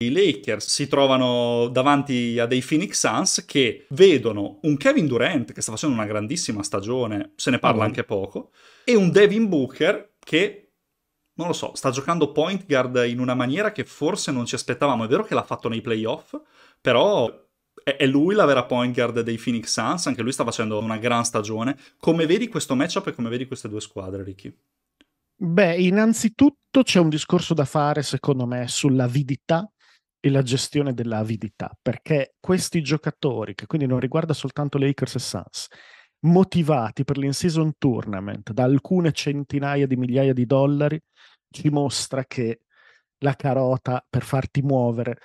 i Lakers si trovano davanti a dei Phoenix Suns che vedono un Kevin Durant che sta facendo una grandissima stagione, se ne parla mm. anche poco, e un Devin Booker che, non lo so, sta giocando point guard in una maniera che forse non ci aspettavamo. È vero che l'ha fatto nei playoff, però è lui la vera point guard dei Phoenix Suns, anche lui sta facendo una gran stagione. Come vedi questo matchup e come vedi queste due squadre, Ricky? Beh, innanzitutto c'è un discorso da fare, secondo me, sull'avidità e la gestione dell'avidità, perché questi giocatori, che quindi non riguarda soltanto Lakers e Suns, motivati per l'in-season tournament da alcune centinaia di migliaia di dollari, ci mostra che la carota per farti muovere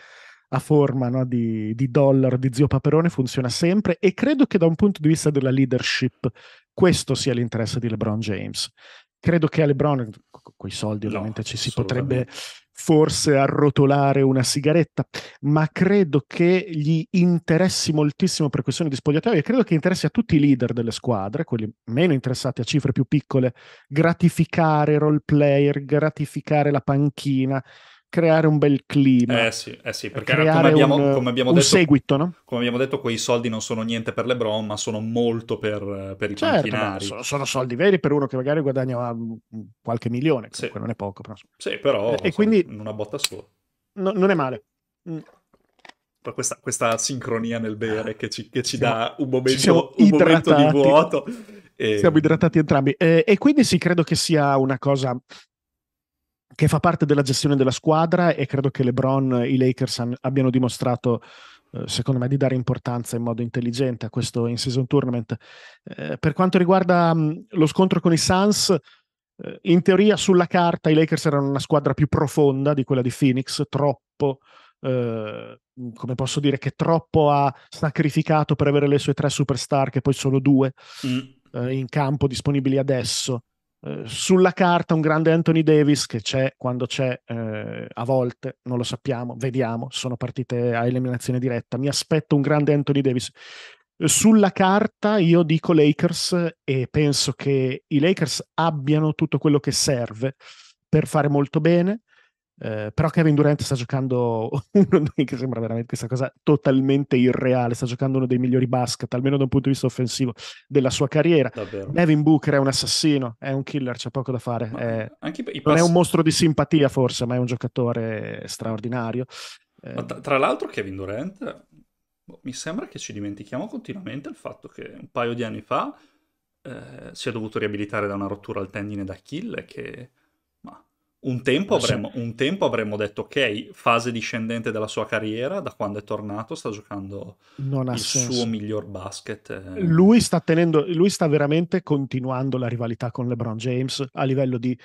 a forma no, di, di dollaro di zio Paperone funziona sempre e credo che da un punto di vista della leadership questo sia l'interesse di LeBron James. Credo che a LeBron, con quei soldi ovviamente no, ci si potrebbe forse arrotolare una sigaretta, ma credo che gli interessi moltissimo per questioni di spogliatoio e credo che interessi a tutti i leader delle squadre, quelli meno interessati a cifre più piccole, gratificare i role player, gratificare la panchina creare un bel clima. Eh sì, eh sì perché come abbiamo, un, come abbiamo, detto, seguito, no? Come abbiamo detto, quei soldi non sono niente per LeBron, ma sono molto per, eh, per i certo, panchinari. Sono, sono, soldi veri per uno che magari guadagna um, qualche milione, sì. non è poco. Però. Sì, però e so, quindi, in una botta sola. No, non è male. Mm. Questa, questa, sincronia nel bere che ci, che ci siamo, dà un momento, un momento di vuoto. E... Siamo eh. idratati entrambi. Eh, e quindi sì, credo che sia una cosa che fa parte della gestione della squadra e credo che LeBron, e i Lakers han, abbiano dimostrato eh, secondo me di dare importanza in modo intelligente a questo in season tournament. Eh, per quanto riguarda mh, mm, lo scontro con i Suns, eh, in teoria sulla carta i Lakers erano una squadra più profonda di quella di Phoenix, troppo, eh, mm, come posso dire, che troppo ha sacrificato per avere le sue tre superstar, che poi sono due mm. Eh, in campo disponibili adesso. Eh, sulla carta un grande Anthony Davis che c'è quando c'è, eh, a volte non lo sappiamo, vediamo, sono partite a eliminazione diretta, mi aspetto un grande Anthony Davis. Eh, sulla carta io dico Lakers e penso che i Lakers abbiano tutto quello che serve per fare molto bene, Ehm, però Kevin Durant sta giocando uno che sembra veramente questa cosa totalmente irreale, sta giocando uno dei migliori basket, almeno da un punto di vista offensivo, della sua carriera. Davvero. Devin Booker è un assassino, è un killer, c'è poco da fare. È, pass- non è un mostro di simpatia forse, ma è un giocatore straordinario. Eh, tra, tra l'altro Kevin Durant, boh, mi sembra che ci dimentichiamo continuamente il fatto che un paio di anni fa eh, si è dovuto riabilitare da una rottura al tendine d'Achille che un tempo, eh avremmo, un tempo, avremmo, detto, ok, fase discendente della sua carriera, da quando è tornato sta giocando il senso. suo miglior basket. Eh. Lui sta, tenendo, lui sta veramente continuando la rivalità con LeBron James a livello di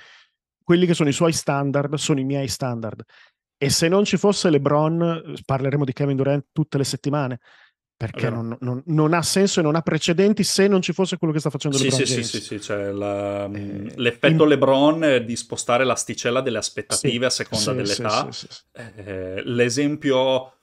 quelli che sono i suoi standard, sono i miei standard. E se non ci fosse LeBron, eh, parleremo di Kevin Durant tutte le settimane perché non, non, non, ha senso e non ha precedenti se non ci fosse quello che sta facendo LeBron sì, James. Sì, sì, sì, cioè la, mm, eh, l'effetto in... LeBron di spostare l'asticella delle aspettative sì, a seconda sì, dell'età. Eh, l'esempio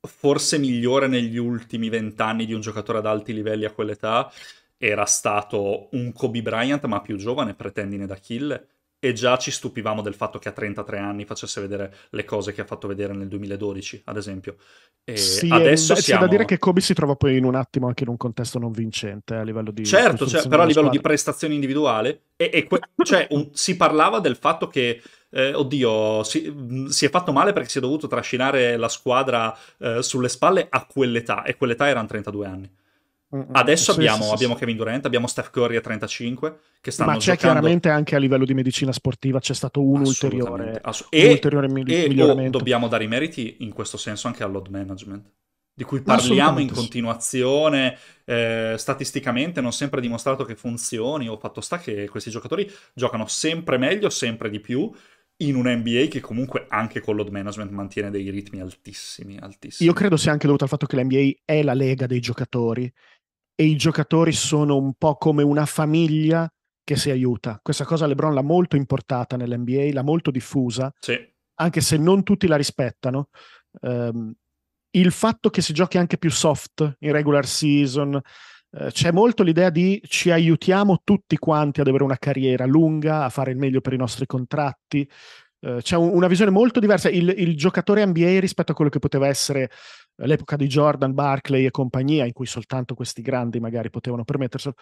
forse migliore negli ultimi vent'anni di un giocatore ad alti livelli a quell'età era stato un Kobe Bryant, ma più giovane, pretendine da d'Achille, e già ci stupivamo del fatto che a 33 anni facesse vedere le cose che ha fatto vedere nel 2012, ad esempio. E sì, adesso è, siamo... c'è da dire che Kobe si trova poi in un attimo anche in un contesto non vincente eh, a livello di... Certo, cioè, però a livello squadra. di prestazione individuale, e, e que- cioè, un, si parlava del fatto che... Eh, oddio, si, si, è fatto male perché si è dovuto trascinare la squadra eh, sulle spalle a quell'età, e quell'età erano 32 anni. Mm, mm, Adesso sì, abbiamo, sì, abbiamo, Kevin Durant, abbiamo Steph Curry a 35 che stanno Ma c'è giocando... chiaramente anche a livello di medicina sportiva c'è stato un ulteriore, ass- e, ulteriore mi- e miglioramento. dobbiamo dare i meriti in questo senso anche al load management di cui parliamo in continuazione, eh, statisticamente non sempre dimostrato che funzioni o fatto sta che questi giocatori giocano sempre meglio, sempre di più in un NBA che comunque anche con load management mantiene dei ritmi altissimi, altissimi. Io credo sia anche dovuto al fatto che l'NBA è la lega dei giocatori e i giocatori sono un po' come una famiglia che si aiuta. Questa cosa LeBron l'ha molto importata nell'NBA, l'ha molto diffusa, sì. anche se non tutti la rispettano. Um, il fatto che si giochi anche più soft in regular season, eh, c'è molto l'idea di ci aiutiamo tutti quanti ad avere una carriera lunga, a fare il meglio per i nostri contratti. Eh, c'è un, una visione molto diversa. Il, il, giocatore NBA rispetto a quello che poteva essere l'epoca di Jordan, Barclay e compagnia, in cui soltanto questi grandi magari potevano permetterselo,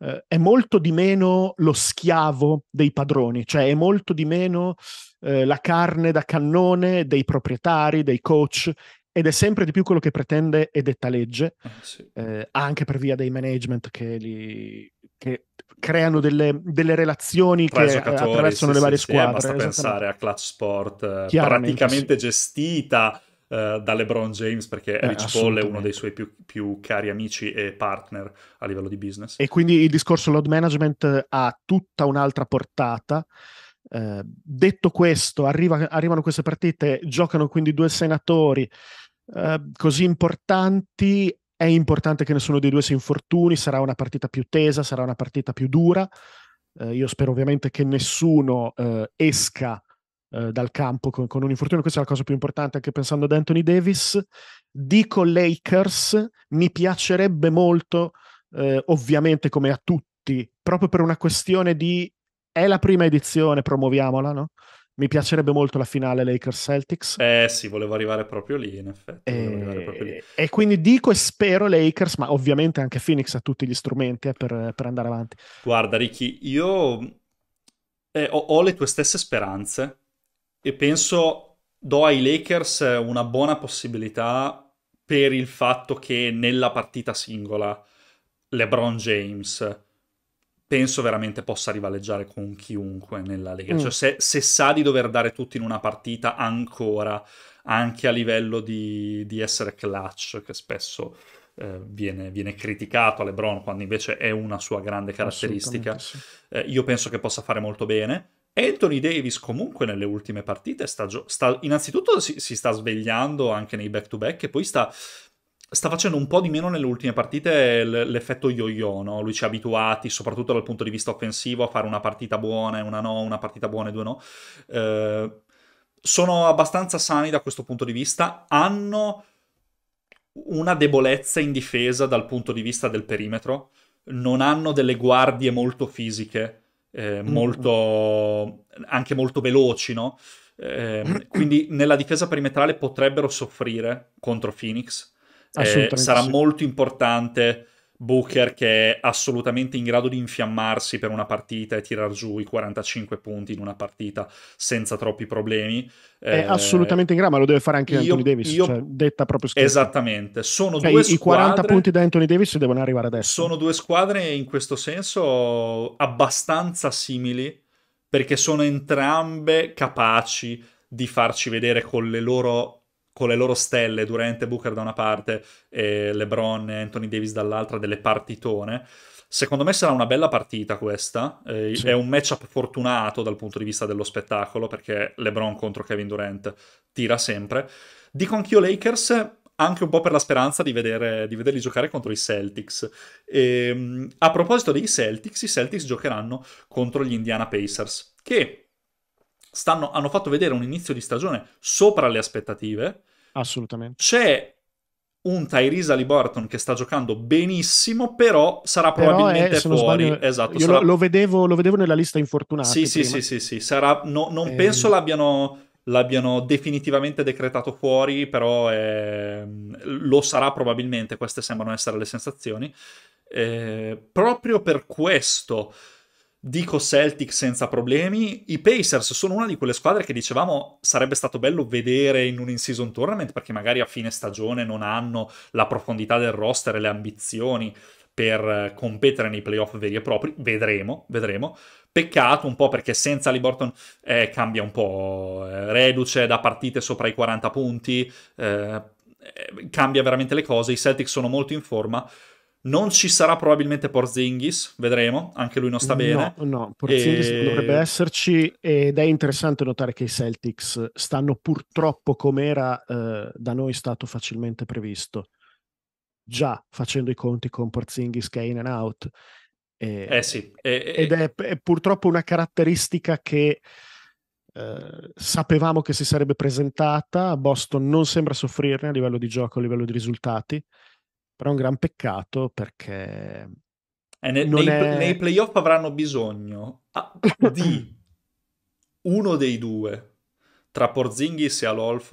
eh, è molto di meno lo schiavo dei padroni, cioè è molto di meno eh, la carne da cannone dei proprietari, dei coach, ed è sempre di più quello che pretende e detta legge, ah, sì. eh, anche per via dei management che, li, che creano delle, delle relazioni Tra che attraversano sì, le varie sì, eh, squadre. basta pensare a Clutch Sport, eh, praticamente gestita uh, da LeBron James perché eh, Rich Paul è uno dei suoi più, più, cari amici e partner a livello di business. E quindi il discorso load management ha tutta un'altra portata. Uh, detto questo, arriva, arrivano queste partite, giocano quindi due senatori uh, così importanti. È importante che nessuno dei due si infortuni, sarà una partita più tesa, sarà una partita più dura. Uh, io spero ovviamente che nessuno esca eh, dal campo con, con, un infortunio, questa è la cosa più importante anche pensando ad Anthony Davis. Dico Lakers, mi piacerebbe molto, eh, ovviamente come a tutti, proprio per una questione di è la prima edizione, promuoviamola, no? Mi piacerebbe molto la finale Lakers-Celtics. Eh sì, volevo arrivare proprio lì, in effetti. Eh, e... Lì. e quindi dico e spero Lakers, ma ovviamente anche Phoenix ha tutti gli strumenti eh, per, per, andare avanti. Guarda Ricky, io eh, ho, ho, le tue stesse speranze, e penso do ai Lakers una buona possibilità per il fatto che nella partita singola LeBron James penso veramente possa rivaleggiare con chiunque nella Lega. Mm. Cioè, se, se, sa di dover dare tutto in una partita ancora, anche a livello di, di essere clutch, che spesso eh, viene, viene, criticato a LeBron, quando invece è una sua grande caratteristica, sì. eh, io penso che possa fare molto bene. Anthony Davis comunque nelle ultime partite sta, gio- sta innanzitutto si, si, sta svegliando anche nei back-to-back e poi sta, sta, facendo un po' di meno nelle ultime partite l- l'effetto yo-yo, no? lui ci ha abituati soprattutto dal punto di vista offensivo a fare una partita buona e una no, una partita buona e due no. Eh, sono abbastanza sani da questo punto di vista, hanno una debolezza in difesa dal punto di vista del perimetro, non hanno delle guardie molto fisiche eh, mm. molto, anche molto veloci, no? Eh, quindi nella difesa perimetrale potrebbero soffrire contro Phoenix. Eh, sarà molto importante Booker che è assolutamente in grado di infiammarsi per una partita e tirar giù i 45 punti in una partita senza troppi problemi. È eh, assolutamente in grado, ma lo deve fare anche io, Anthony Davis, io, cioè, detta proprio scherzo. Esattamente, sono cioè, due i, squadre... I 40 punti da Anthony Davis devono arrivare adesso. Sono due squadre in questo senso abbastanza simili, perché sono entrambe capaci di farci vedere con le loro con le loro stelle, Durante e Booker da una parte e LeBron e Anthony Davis dall'altra, delle partitone. Secondo me sarà una bella partita questa, eh, sì. è un matchup fortunato dal punto di vista dello spettacolo perché LeBron contro Kevin Durant tira sempre. Dico anch'io Lakers, anche un po' per la speranza di, vedere, di vederli giocare contro i Celtics. E, ehm, a proposito dei Celtics, i Celtics giocheranno contro gli Indiana Pacers, che stanno, hanno fatto vedere un inizio di stagione sopra le aspettative. Assolutamente. C'è un Tyrese Aliborton che sta giocando benissimo, però sarà però probabilmente è, fuori. Sbaglio, esatto, sarà... lo, lo, vedevo, lo, vedevo, nella lista infortunata. Sì, sì, sì, sì, sì, sarà, no, non eh... penso l'abbiano, l'abbiano, definitivamente decretato fuori, però eh, lo sarà probabilmente, queste sembrano essere le sensazioni. Eh, proprio per questo Dico Celtic senza problemi. I Pacers sono una di quelle squadre che dicevamo sarebbe stato bello vedere in un in-season tournament perché magari a fine stagione non hanno la profondità del roster e le ambizioni per eh, competere nei playoff veri e propri. Vedremo, vedremo. Peccato un po' perché senza Liborton eh, cambia un po'. Eh, reduce da partite sopra i 40 punti, eh, eh, cambia veramente le cose. I Celtics sono molto in forma non ci sarà probabilmente Porzingis, vedremo, anche lui non sta bene. No, no Porzingis e... dovrebbe esserci ed è interessante notare che i Celtics stanno purtroppo come era eh, da noi stato facilmente previsto, già facendo i conti con Porzingis che è in and out. E, eh sì. E, ed è, è, purtroppo una caratteristica che eh, sapevamo che si sarebbe presentata, Boston non sembra soffrirne a livello di gioco, a livello di risultati però è un gran peccato perché... E eh, ne, nei, è... nei playoff avranno bisogno ah, di uno dei due, tra Porzingis e Al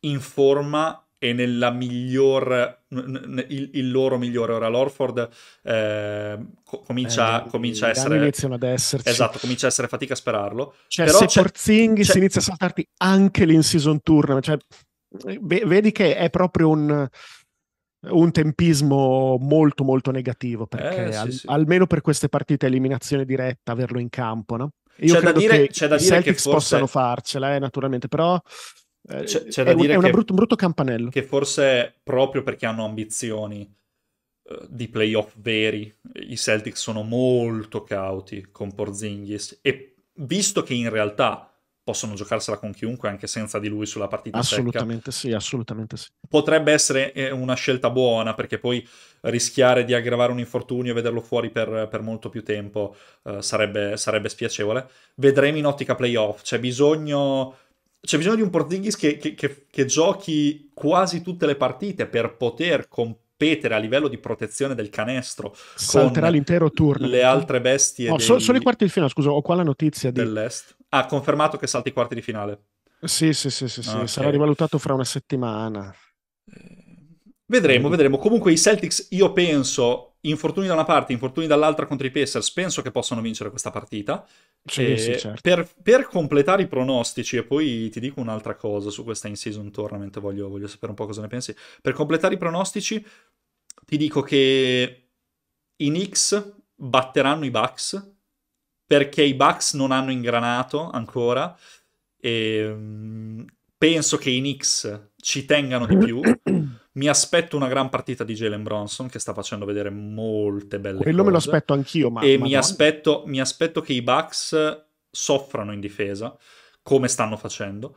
in forma e nella miglior il, il loro migliore ora l'Orford eh, comincia, eh, comincia a essere iniziano ad esserci esatto comincia a essere fatica a sperarlo cioè Però se Porzinghi si inizia a saltarti anche l'in season tournament cioè, vedi che è proprio un un tempismo molto molto negativo eh, perché eh, sì, al, sì. almeno per queste partite eliminazione diretta averlo in campo no? Io c'è credo da dire, che c'è da dire i Celtics forse... possano farcela eh, naturalmente però eh, c'è, c'è è, un, è che, brutto, brutto campanello che forse proprio perché hanno ambizioni eh, di playoff veri i Celtics sono molto cauti con Porzingis e visto che in realtà possono giocarsela con chiunque anche senza di lui sulla partita. Assolutamente secca. sì, assolutamente sì. Potrebbe essere eh, una scelta buona perché poi rischiare di aggravare un infortunio e vederlo fuori per, per molto più tempo eh, sarebbe, sarebbe, spiacevole. Vedremo in ottica playoff, c'è bisogno, c'è bisogno di un Portighis che, che, che, che giochi quasi tutte le partite per poter comp- competere a livello di protezione del canestro salterà l'intero turno le altre bestie no, oh, dei... solo i quarti di finale scusa ho qua la notizia di, dell'est ha confermato che salta i quarti di finale. Sì, sì, sì, sì, sì. Okay. sarà rivalutato fra una settimana. Eh, vedremo, vedremo. Comunque i Celtics, io penso, infortuni da una parte, infortuni dall'altra contro i Pacers, penso che possano vincere questa partita. Sì, sì, certo. per, per, completare i pronostici, e poi ti dico un'altra cosa su questa in-season tournament, voglio, voglio sapere un po' cosa ne pensi. Per completare i pronostici, ti dico che i Knicks batteranno i Bucks perché i Bucks non hanno ingranato ancora. E, ehm, penso che i Knicks ci tengano di più. Mi aspetto una gran partita di Jalen Bronson che sta facendo vedere molte belle Quello cose. Quello me lo aspetto anch'io, ma... E ma mi, aspetto, mi aspetto, che i Bucks soffrano in difesa, come stanno facendo,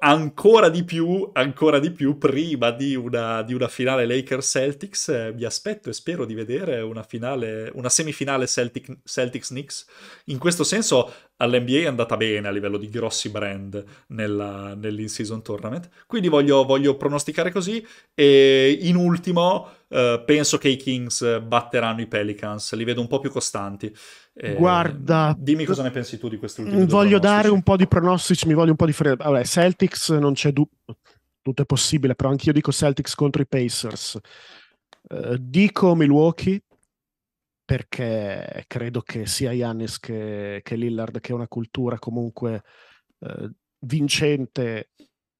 ancora di più, ancora di più, prima di una, di una finale Lakers-Celtics, eh, mi aspetto e spero di vedere una, finale, una semifinale Celtic, Celtics-Knicks. In questo senso all'NBA è andata bene a livello di grossi brand nella, nell'in-season tournament. Quindi voglio, voglio, pronosticare così. E in ultimo, eh, penso che i Kings batteranno i Pelicans, li vedo un po' più costanti. Eh, Guarda, dimmi cosa ne pensi tu di quest'ultimo. Voglio dare un po' di pronostici, mi voglio un po' di freddo. Vabbè, Celtics non c'è dubbio, tutto è possibile, però anch'io dico Celtics contro i Pacers. Eh, dico Milwaukee perché credo che sia Yannis che, che Lillard, che è una cultura comunque eh, vincente,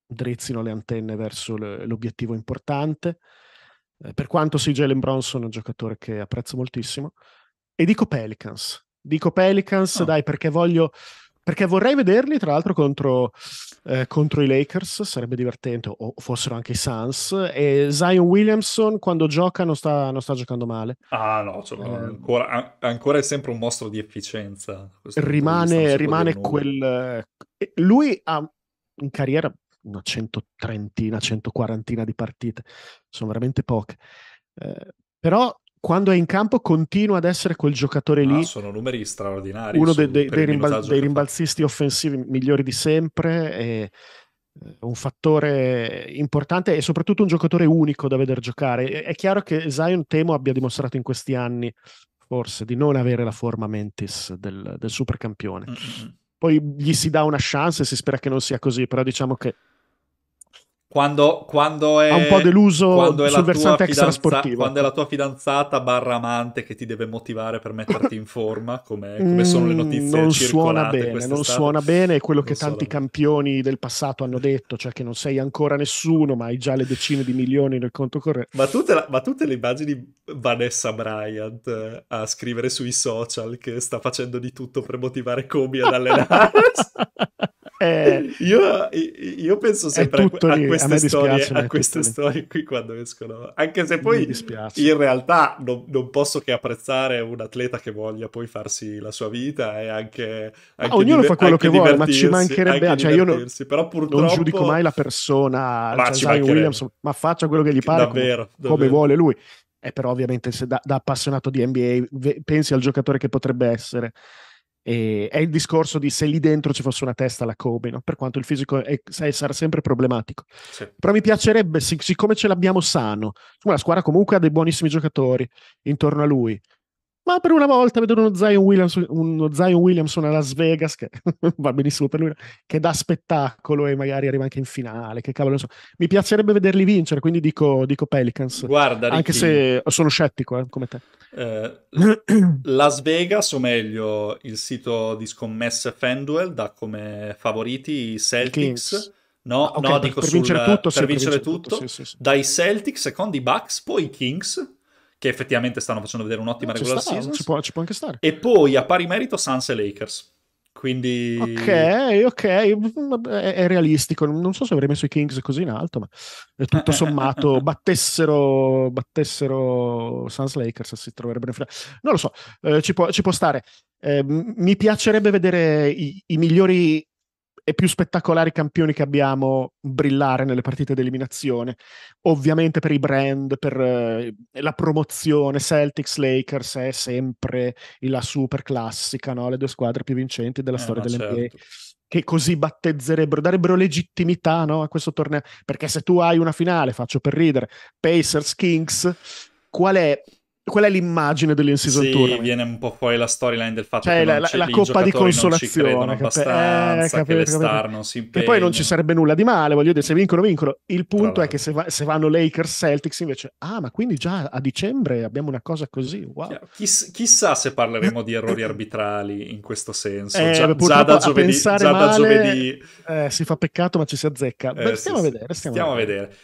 drizzino le antenne verso le, l'obiettivo importante. Eh, per quanto sia Jalen Bronson è un giocatore che apprezzo moltissimo. E dico Pelicans. Dico Pelicans, oh. dai, perché voglio perché vorrei vederli tra l'altro contro, eh, contro, i Lakers, sarebbe divertente, o fossero anche i Suns, e Zion Williamson quando gioca non sta, non sta giocando male. Ah no, cioè, eh, ancora, ancora, è sempre un mostro di efficienza. Rimane, rimane quel... Eh, lui ha in carriera una centotrentina, centoquarantina di partite, sono veramente poche. Eh, però quando è in campo continua ad essere quel giocatore lì. Ah, sono numeri straordinari. Uno dei, dei, dei, rimbal- dei rimbalzisti offensivi migliori di sempre. E eh, un fattore importante e soprattutto un giocatore unico da vedere giocare. È chiaro che Zion temo abbia dimostrato in questi anni forse di non avere la forma mentis del, del supercampione. Mm-hmm. Poi gli si dà una chance e si spera che non sia così, però diciamo che quando, quando, è, ha un po' deluso sul versante extra sportivo. Quando è la ecco. tua fidanzata barra amante che ti deve motivare per metterti in forma, come, come mm, sono le notizie non suona bene, Non suona bene, è quello non che tanti bene. campioni del passato hanno detto, cioè che non sei ancora nessuno, ma hai già le decine di milioni nel conto corrente. Ma tu, ma tu le immagini Vanessa Bryant eh, a scrivere sui social che sta facendo di tutto per motivare Kobe ad allenarsi? Eh, io, io, penso sempre a, a, queste, a, storie, a queste storie, qui quando escono, anche se poi in realtà non, non, posso che apprezzare un atleta che voglia poi farsi la sua vita e anche... anche no, ognuno diver- fa quello che vuole, ma ci mancherebbe... Cioè io non, però purtroppo, non giudico mai la persona, ma, cioè Williams, ma faccia quello che gli pare, davvero, come, davvero. come vuole lui. Eh, però ovviamente se da, da appassionato di NBA ve, pensi al giocatore che potrebbe essere e è il discorso di se lì dentro ci fosse una testa la Kobe, no? per quanto il fisico è, è, sarà sempre problematico. Sì. Però mi piacerebbe, sic- siccome ce l'abbiamo sano, la squadra comunque ha dei buonissimi giocatori intorno a lui, ma per una volta vedo uno Zion Williams, uno Zion Williamson a Las Vegas, che va benissimo per lui, che dà spettacolo e magari arriva anche in finale, che cavolo, so. mi piacerebbe vederli vincere, quindi dico, dico Pelicans, Guarda, Ricky, anche se sono scettico eh, come te. Eh, Las Vegas, o meglio il sito di scommesse Fanduel, dà come favoriti i Celtics. Kings. No, ah, okay, no per, dico per sul, vincere tutto, per sì, vincere tutto, tutto sì, sì, dai Celtics, secondo i Bucks, poi i Kings, che effettivamente stanno facendo vedere un'ottima no, eh, regular sta, season. Ci può, ci può anche stare. E poi a pari merito Suns e Lakers. Quindi... Ok, ok, è, è, realistico. Non so se avrei messo i Kings così in alto, ma tutto sommato battessero, battessero Suns Lakers si troverebbero in finale. Non lo so, eh, ci, può, ci, può, stare. Eh, mi piacerebbe vedere i, i migliori e più spettacolari campioni che abbiamo brillare nelle partite di eliminazione. Ovviamente per i brand, per eh, la promozione, Celtics, Lakers è sempre la super classica, no? le due squadre più vincenti della eh, storia no, dell'NBA. Certo. Che così battezzerebbero, darebbero legittimità no? a questo torneo. Perché se tu hai una finale, faccio per ridere, Pacers, Kings, qual è quella è l'immagine dell'in-season sì, tournament. viene un po' fuori la storyline del fatto cioè, che la, la coppa di consolazione non ci eh, abbastanza, eh, capito, che le capito. non si impegnano. E poi non ci sarebbe nulla di male, voglio dire, se vincono vincono. Il punto è che se, va, se vanno Lakers Celtics invece, ah, ma quindi già a dicembre abbiamo una cosa così, wow. Chiss- chissà se parleremo di errori eh, arbitrali in questo senso, eh, già, già, da giovedì, già male, da giovedì. Eh, si fa peccato ma ci si azzecca. Eh, beh, stiamo sì, a vedere, stiamo, stiamo a vedere. vedere.